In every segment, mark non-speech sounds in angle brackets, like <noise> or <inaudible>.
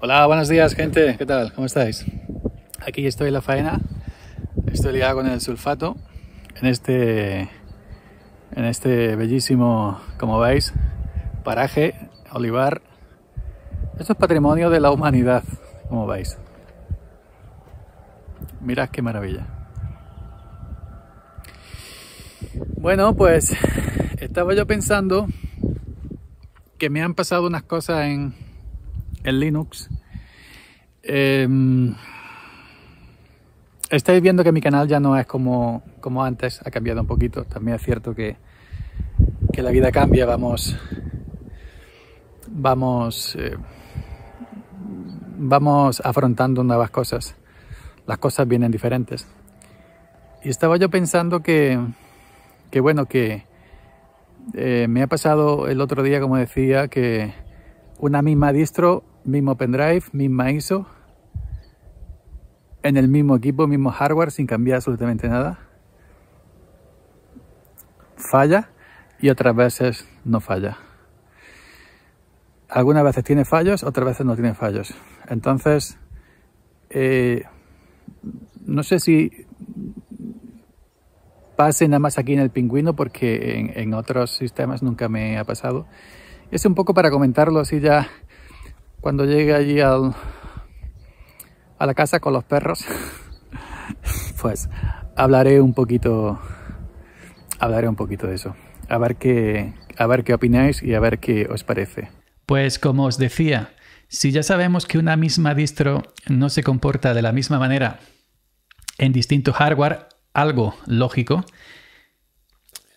Hola, buenos días gente, ¿qué tal? ¿Cómo estáis? Aquí estoy en la faena, estoy ligado con el sulfato en este, en este bellísimo, como veis, paraje, olivar. Esto es patrimonio de la humanidad, como veis. Mirad qué maravilla. Bueno, pues estaba yo pensando que me han pasado unas cosas en, en Linux. Em, estáis viendo que mi canal ya no es como, como antes, ha cambiado un poquito. También es cierto que, la vida cambia, vamos, vamos, eh, vamos afrontando nuevas cosas. Las cosas vienen diferentes. Y estaba yo pensando que, que bueno, que eh, me ha pasado el otro día, como decía, que una misma distro mismo pendrive, misma ISO, en el mismo equipo, mismo hardware, sin cambiar absolutamente nada. Falla y otras veces no falla. Algunas veces tiene fallos, otras veces no tiene fallos. Entonces, eh, no sé si pase nada más aquí en el pingüino porque en, en otros sistemas nunca me ha pasado. Es un poco para comentarlo así ya cuando llegue allí a la casa con los perros, <laughs> pues hablaré un poquito, hablaré un poquito de eso. A ver qué, a ver qué opináis y a ver qué os parece. Pues como os decía, si ya sabemos que una misma distro no se comporta de la misma manera en distinto hardware, algo lógico,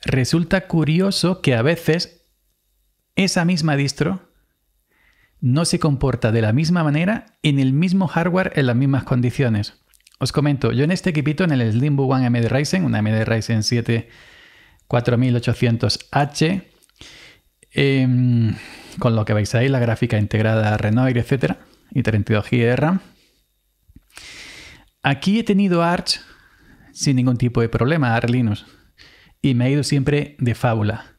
resulta curioso que a veces esa misma distro no se comporta de la misma manera en el mismo hardware en las mismas condiciones. Os comento, yo en este equipito, en el Slimbo One AMD Ryzen, una AMD Ryzen 7 4800H, em, con lo que veis ahí, la gráfica integrada Renoir, etc. y 32 GB de RAM. Aquí he tenido Arch sin ningún tipo de problema, Arch Linux, y me ha ido siempre de fábula.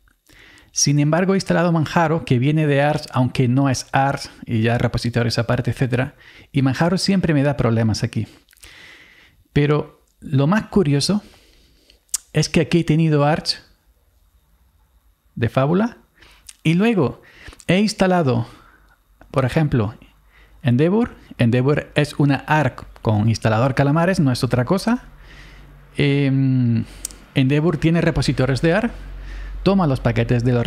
Sin embargo, he instalado Manjaro, que viene de Arch, aunque no es Arch y ya repositorios aparte, etc. Y Manjaro siempre me da problemas aquí. Pero lo más curioso es que aquí he tenido Arch de fábula y luego he instalado, por ejemplo, Endeavor. Endeavor es una Arch con instalador calamares, no es otra cosa. Eh, Endeavor tiene repositorios de Arch toma los paquetes de los,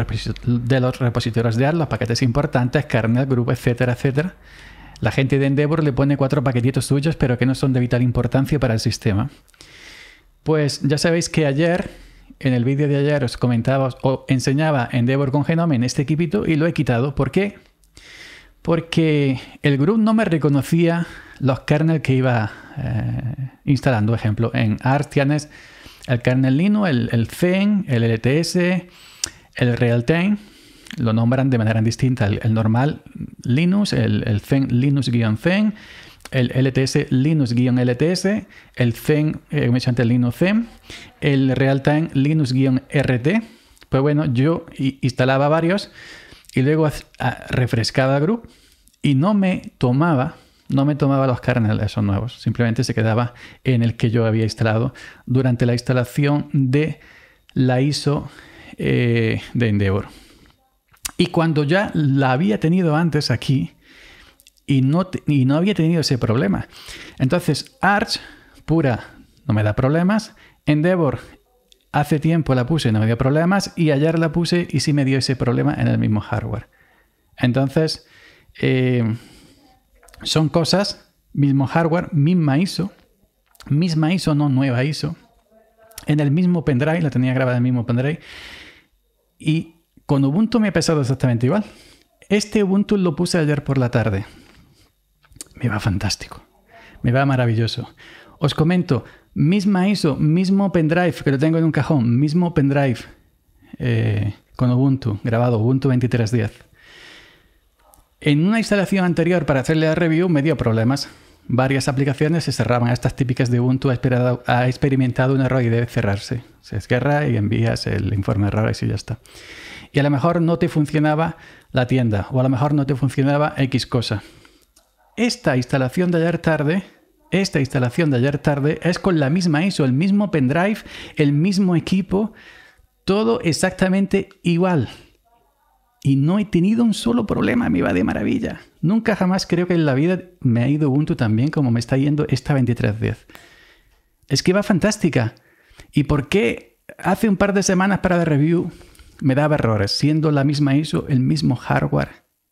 repositorios de ART, los paquetes importantes, kernel, grupo, etcétera, etcétera. La gente de Endeavor le pone cuatro paquetitos suyos, pero que no son de vital importancia para el sistema. Pues ya sabéis que ayer, en el vídeo de ayer, os comentaba o enseñaba Endeavor con Genome en este equipito y lo he quitado. ¿Por qué? Porque el group no me reconocía los kernels que iba eh, instalando, ejemplo, en tienes el kernel Linux, el, el el LTS, el Realtime. Lo nombran de manera distinta. El, normal Linux, el, el linux zen el LTS Linux-LTS, el zen me eh, el Linux zen el Realtime Linux-RT. Pues bueno, yo instalaba varios y luego ah, refrescaba Group y no me tomaba no me tomaba los kernels esos nuevos, simplemente se quedaba en el que yo había instalado durante la instalación de la ISO eh, de Endeavor. Y cuando ya la había tenido antes aquí y no, no había tenido ese problema. Entonces, Arch pura no me da problemas. Endeavor hace tiempo la puse y no me dio problemas. Y ayer la puse y sí me dio ese problema en el mismo hardware. Entonces, eh, son cosas, mismo hardware, misma ISO, misma ISO, no nueva ISO, en el mismo pendrive, la tenía grabada en el mismo pendrive, y con Ubuntu me ha pesado exactamente igual. Este Ubuntu lo puse ayer por la tarde. Me va fantástico. Me va maravilloso. Os comento, misma ISO, mismo pendrive, que lo tengo en un cajón, mismo pendrive eh, con Ubuntu, grabado Ubuntu 2310. En una instalación anterior para hacerle la review me dio problemas. Varias aplicaciones se cerraban. Estas típicas de Ubuntu ha, experimentado un error y debe cerrarse. Se cierra y envías el informe error y ya está. Y a lo mejor no te funcionaba la tienda o a lo mejor no te funcionaba X cosa. Esta instalación de ayer tarde, esta instalación de ayer tarde es con la misma ISO, el mismo pendrive, el mismo equipo, todo exactamente igual y no he tenido un solo problema, me va de maravilla. Nunca jamás creo que en la vida me ha ido Ubuntu tan bien como me está yendo esta 2310. Es que va fantástica. ¿Y por qué hace un par de semanas para la review me daba errores, siendo la misma ISO, el mismo hardware,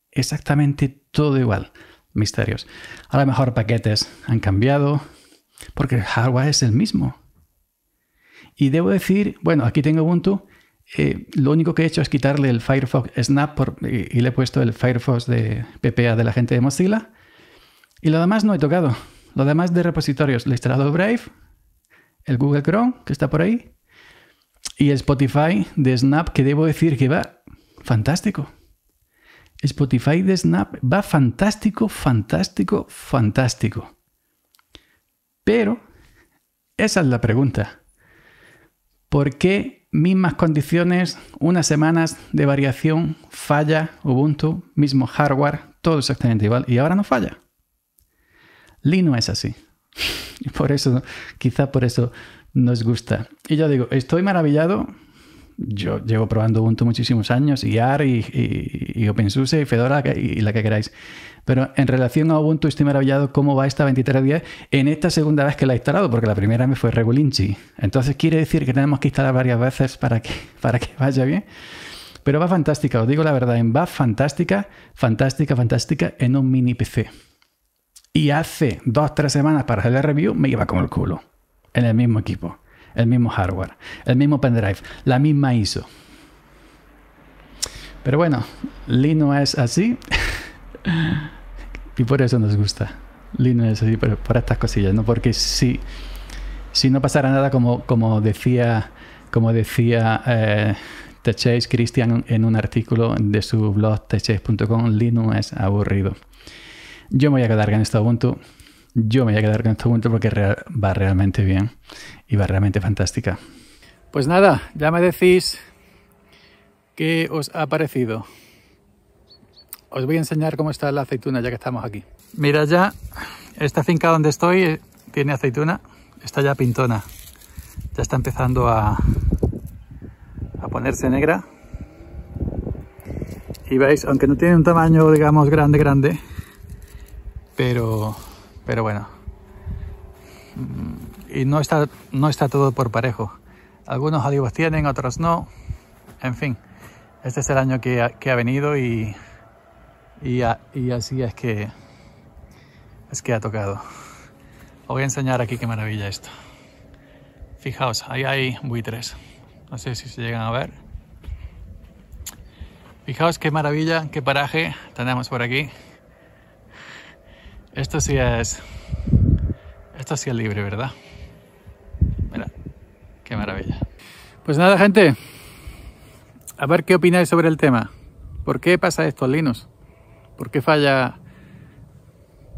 exactamente todo igual? Misterios. A lo mejor paquetes han cambiado, porque el hardware es el mismo. Y debo decir, bueno, aquí tengo Ubuntu, eh, lo único que he hecho es quitarle el Firefox Snap y, le he puesto el Firefox de PPA de la gente de Mozilla. Y lo demás no he tocado. Lo demás de repositorios, le he instalado Brave, el Google Chrome, que está por ahí, y el Spotify de Snap, que debo decir que va fantástico. Spotify de Snap va fantástico, fantástico, fantástico. Pero esa es la pregunta. ¿Por qué mismas condiciones, unas semanas de variación, falla Ubuntu, mismo hardware, todo exactamente igual y ahora no falla. Linux es así. <laughs> Por eso, quizá por eso nos gusta. Y ya digo, estoy maravillado yo llevo probando Ubuntu muchísimos años, y AR, y, OpenSUSE, y Fedora, y, la que queráis. Pero en relación a Ubuntu, estoy maravillado cómo va esta 23.10 en esta segunda vez que la he instalado, porque la primera me fue regulinchi. Entonces, quiere decir que tenemos que instalar varias veces para que, <laughs> para que vaya bien. Pero va fantástica, os digo la verdad, va fantástica, fantástica, fantástica en un mini PC. Y hace dos, tres semanas para hacer la review me iba como el culo en el mismo equipo el mismo hardware, el mismo pendrive, la misma ISO. Pero bueno, Linux es así <laughs> y por eso nos gusta. Linux es así por, estas cosillas, ¿no? Porque si, si no pasara nada, como, como decía, como decía eh, Techase Christian en un artículo de su blog techase.com, Linux es aburrido. Yo me voy a quedar en este Ubuntu. Yo me voy a quedar con este punto porque va realmente bien y va realmente fantástica. Pues nada, ya me decís qué os ha parecido. Os voy a enseñar cómo está la aceituna ya que estamos aquí. Mira ya, esta finca donde estoy eh, tiene aceituna, está ya pintona. Ya está empezando a, a ponerse negra. Y veis, aunque no tiene un tamaño, digamos, grande, grande, pero pero bueno. Mm, y no está, no está todo por parejo. Algunos adivos tienen, otros no. En fin, este es el año que ha, venido y, y, así es que, es que ha tocado. Os voy a enseñar aquí qué maravilla esto. Fijaos, ahí hay buitres. No sé si se llegan a ver. Fijaos qué maravilla, qué paraje tenemos por aquí. Esto sí es. Esto sí es libre, ¿verdad? Mira, qué maravilla. Pues nada, gente. A ver qué opináis sobre el tema. ¿Por qué pasa esto en Linux? ¿Por qué falla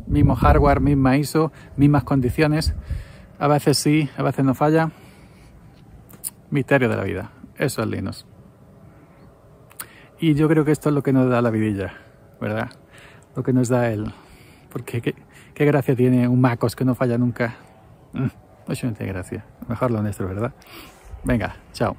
mismo hardware, misma ISO, mismas condiciones? A veces sí, a veces no falla. Misterio de la vida. Eso es Linux. Y yo creo que esto es lo que nos da la vidilla, ¿verdad? Lo que nos da el, porque qué, gracia tiene un Macos que no falla nunca. mucha mm, gracia. Mejor lo nuestro, ¿verdad? Venga, chao.